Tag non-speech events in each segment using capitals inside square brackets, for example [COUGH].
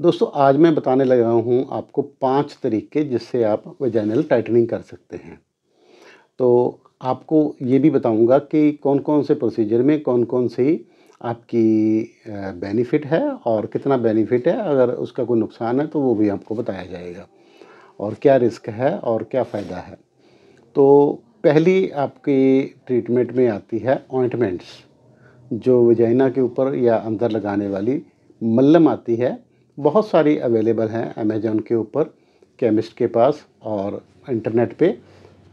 दोस्तों आज मैं बताने लगा हूँ आपको पांच तरीके जिससे आप वेजाइनल टाइटनिंग कर सकते हैं तो आपको ये भी बताऊँगा कि कौन कौन से प्रोसीजर में कौन कौन सी आपकी बेनिफिट है और कितना बेनिफिट है अगर उसका कोई नुकसान है तो वो भी आपको बताया जाएगा और क्या रिस्क है और क्या फ़ायदा है तो पहली आपकी ट्रीटमेंट में आती है ऑइंटमेंट्स जो वजाइना के ऊपर या अंदर लगाने वाली मल्लम आती है बहुत सारी अवेलेबल हैं अमेजोन के ऊपर केमिस्ट के पास और इंटरनेट पे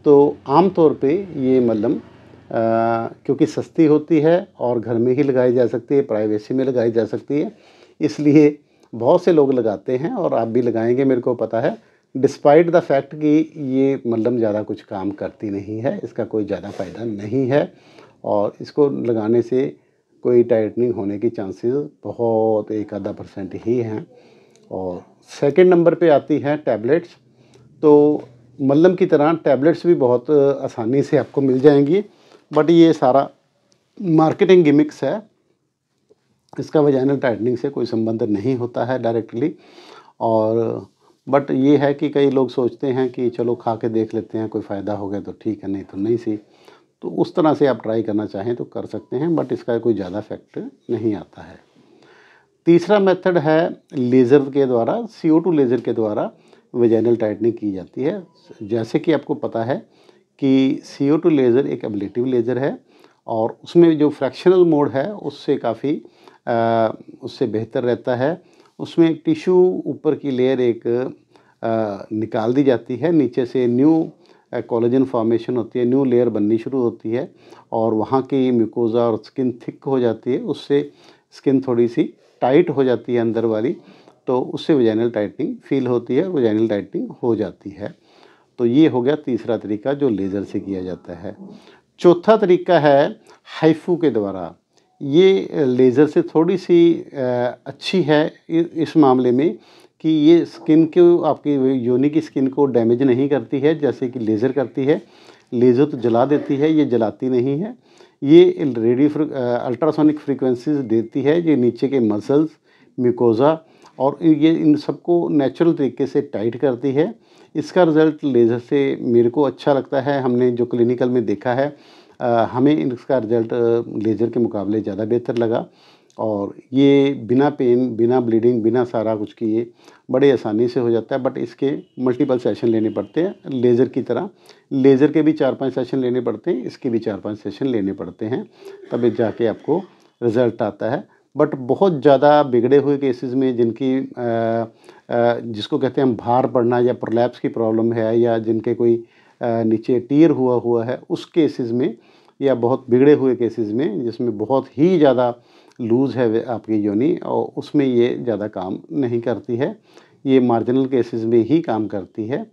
तो आम तौर पे ये मलम मतलब, क्योंकि सस्ती होती है और घर में ही लगाई जा सकती है प्राइवेसी में लगाई जा सकती है इसलिए बहुत से लोग लगाते हैं और आप भी लगाएंगे मेरे को पता है डिस्पाइट द फैक्ट कि ये मलम मतलब ज़्यादा कुछ काम करती नहीं है इसका कोई ज़्यादा फ़ायदा नहीं है और इसको लगाने से कोई टाइटनिंग होने की चांसेस बहुत एक आधा परसेंट ही हैं और सेकंड नंबर पे आती है टैबलेट्स तो मलम की तरह टैबलेट्स भी बहुत आसानी से आपको मिल जाएंगी बट ये सारा मार्केटिंग गिमिक्स है इसका वजाइनल टाइटनिंग से कोई संबंध नहीं होता है डायरेक्टली और बट ये है कि कई लोग सोचते हैं कि चलो खा के देख लेते हैं कोई फ़ायदा हो गया तो ठीक है नहीं तो नहीं सी तो उस तरह से आप ट्राई करना चाहें तो कर सकते हैं बट इसका कोई ज़्यादा इफेक्ट नहीं आता है तीसरा मेथड है लेज़र के द्वारा सी ओ टू लेज़र के द्वारा वेजाइनल टाइटनिंग की जाती है जैसे कि आपको पता है कि सी ओ टू लेज़र एक एबलेटिव लेज़र है और उसमें जो फ्रैक्शनल मोड है उससे काफ़ी उससे बेहतर रहता है उसमें टिश्यू ऊपर की लेयर एक आ, निकाल दी जाती है नीचे से न्यू कॉलेजन फॉर्मेशन होती है न्यू लेयर बननी शुरू होती है और वहाँ की म्यूकोज़ा और स्किन थिक हो जाती है उससे स्किन थोड़ी सी टाइट हो जाती है अंदर वाली तो उससे वजाइनल टाइटनिंग फील होती है वजाइनल टाइटनिंग हो जाती है तो ये हो गया तीसरा तरीका जो लेज़र से किया जाता है चौथा तरीका है हाइफू के द्वारा ये लेज़र से थोड़ी सी अच्छी है इस मामले में कि ये स्किन को आपकी योनि की स्किन को डैमेज नहीं करती है जैसे कि लेज़र करती है लेज़र तो जला देती है ये जलाती नहीं है ये रेडियो अल्ट्रासोनिक फ्रीक्वेंसीज देती है ये नीचे के मसल्स म्यूकोज़ा और ये इन सबको नेचुरल तरीके से टाइट करती है इसका रिज़ल्ट लेज़र से मेरे को अच्छा लगता है हमने जो क्लिनिकल में देखा है आ, हमें इसका रिज़ल्ट लेज़र के मुकाबले ज़्यादा बेहतर लगा और ये बिना पेन बिना ब्लीडिंग बिना सारा कुछ किए बड़े आसानी से हो जाता है बट इसके मल्टीपल सेशन लेने पड़ते हैं लेज़र की तरह लेज़र के भी चार पांच सेशन लेने पड़ते हैं इसके भी चार पांच सेशन लेने पड़ते हैं तब जाके आपको रिज़ल्ट आता है बट बहुत ज़्यादा बिगड़े हुए केसेस में जिनकी आ, आ, जिसको कहते हैं हम भार पड़ना या प्रोलैप्स की प्रॉब्लम है या जिनके कोई आ, नीचे टीयर हुआ हुआ है उस केसेस में या बहुत बिगड़े हुए केसेस में जिसमें बहुत ही ज़्यादा लूज़ है आपकी योनी और उसमें ये ज़्यादा काम नहीं करती है ये मार्जिनल केसेस में ही काम करती है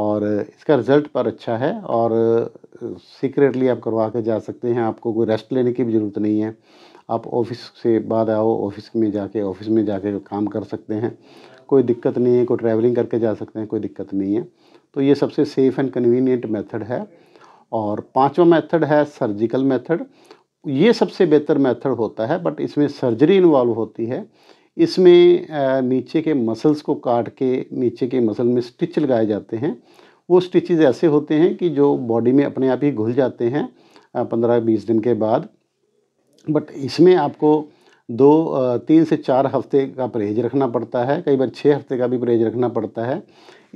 और इसका रिज़ल्ट पर अच्छा है और सीक्रेटली आप करवा के जा सकते हैं आपको कोई रेस्ट लेने की भी ज़रूरत नहीं है आप ऑफिस से बाद आओ ऑफिस में जाके ऑफिस में जाके काम कर सकते हैं कोई दिक्कत नहीं है कोई ट्रैवलिंग करके जा सकते हैं कोई दिक्कत नहीं है तो ये सबसे सेफ़ एंड कन्वीनियंट मेथड है और पांचवा मेथड है सर्जिकल मेथड ये सबसे बेहतर मेथड होता है बट इसमें सर्जरी इन्वॉल्व होती है इसमें नीचे के मसल्स को काट के नीचे के मसल में स्टिच लगाए जाते हैं वो स्टिचेज ऐसे होते हैं कि जो बॉडी में अपने आप ही घुल जाते हैं पंद्रह बीस दिन के बाद बट इसमें आपको दो तीन से चार हफ्ते का परहेज रखना पड़ता है कई बार छः हफ्ते का भी परहेज रखना पड़ता है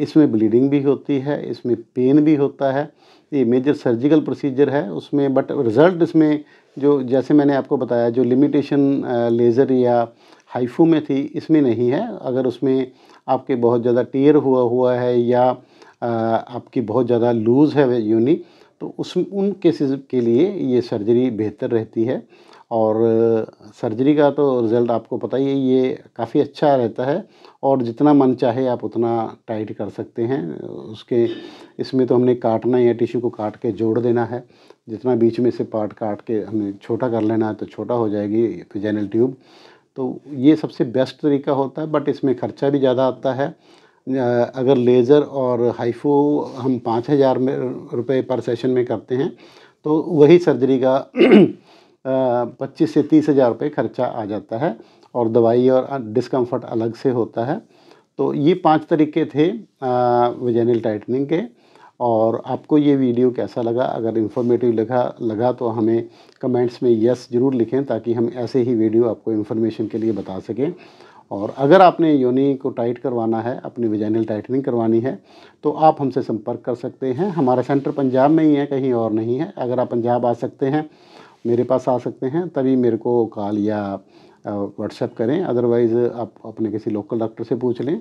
इसमें ब्लीडिंग भी होती है इसमें पेन भी होता है ये मेजर सर्जिकल प्रोसीजर है उसमें बट रिज़ल्ट इसमें जो जैसे मैंने आपको बताया जो लिमिटेशन लेज़र या हाइफू में थी इसमें नहीं है अगर उसमें आपके बहुत ज़्यादा टेयर हुआ हुआ है या आपकी बहुत ज़्यादा लूज़ है यूनि तो उस उन केसेस के लिए ये सर्जरी बेहतर रहती है और सर्जरी का तो रिज़ल्ट आपको पता ही है ये काफ़ी अच्छा रहता है और जितना मन चाहे आप उतना टाइट कर सकते हैं उसके इसमें तो हमने काटना या टिश्यू को काट के जोड़ देना है जितना बीच में से पार्ट काट के हमें छोटा कर लेना है तो छोटा हो जाएगी फिजैनल ट्यूब तो ये सबसे बेस्ट तरीका होता है बट इसमें खर्चा भी ज़्यादा आता है अगर लेज़र और हाइफो हम पाँच हज़ार में रुपये पर सेशन में करते हैं तो वही सर्जरी का [CLEARS THROAT] पच्चीस से तीस हज़ार रुपये खर्चा आ जाता है और दवाई और डिस्कम्फर्ट अलग से होता है तो ये पांच तरीके थे वेजेनल टाइटनिंग के और आपको ये वीडियो कैसा लगा अगर इन्फॉर्मेटिव लगा लगा तो हमें कमेंट्स में यस ज़रूर लिखें ताकि हम ऐसे ही वीडियो आपको इन्फॉर्मेशन के लिए बता सकें और अगर आपने योनि को टाइट करवाना है अपनी विजैनल टाइटनिंग करवानी है तो आप हमसे संपर्क कर सकते हैं हमारा सेंटर पंजाब में ही है कहीं और नहीं है अगर आप पंजाब आ सकते हैं मेरे पास आ सकते हैं तभी मेरे को कॉल या व्हाट्सएप करें अदरवाइज़ आप अपने किसी लोकल डॉक्टर से पूछ लें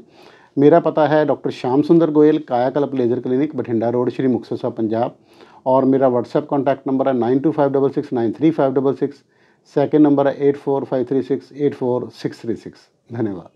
मेरा पता है doctor Shyam Sundar Goyal Kayakalp laser clinic Bathinda road Shri Muktsar Sahib Punjab और मेरा व्हाट्सएप कॉन्टैक्ट नंबर है nine two five double six nine three five double six second number है eight four five three six eight four six three six धन्यवाद